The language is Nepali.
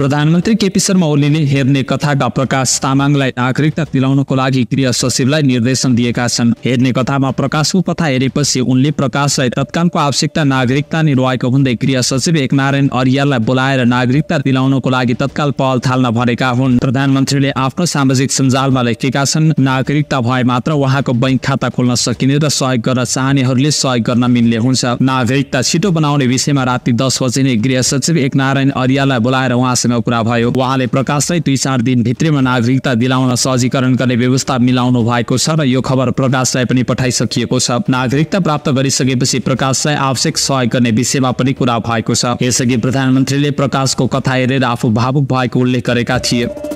प्रधानमन्त्री केपी शर्मा ओलीले हेर्ने कथाका प्रकाश तामाङलाई नागरिकता दिलाउनको लागि गृह सचिवलाई निर्देशन दिएका छन् हेर्ने कथामा प्रकाशको कथा हेरेपछि उनले प्रकाशलाई तत्कालको आवश्यकता नागरिकता निर्वाहको हुँदै गृह सचिव एकनारायण अरियाललाई बोलाएर नागरिकता दिलाउनको लागि तत्काल पहल थाल्न भनेका हुन् प्रधानमन्त्रीले आफ्नो सामाजिक सञ्जालमा लेखेका छन् नागरिकता भए मात्र उहाँको बैङ्क खाता खोल्न सकिने र सहयोग गर्न चाहनेहरूले सहयोग गर्न मिल्ने हुन्छ नागरिकता छिटो बनाउने विषयमा राति दस बजे नै गृह सचिव एकनारायण अरियाललाई बोलाएर उहाँ समक्षमा कुरा भयो उहाँले प्रकाशलाई दुई चार दिनभित्रमा नागरिकता दिलाउन सहजीकरण गर्ने व्यवस्था मिलाउनु भएको छ र यो खबर प्रकाशलाई पनि पठाइसकिएको छ नागरिकता प्राप्त गरिसकेपछि प्रकाशलाई आवश्यक सहयोग गर्ने विषयमा पनि कुरा भएको छ यसअघि प्रधानमन्त्रीले प्रकाशको कथा हेरेर आफू भावुक भएको उल्लेख गरेका थिए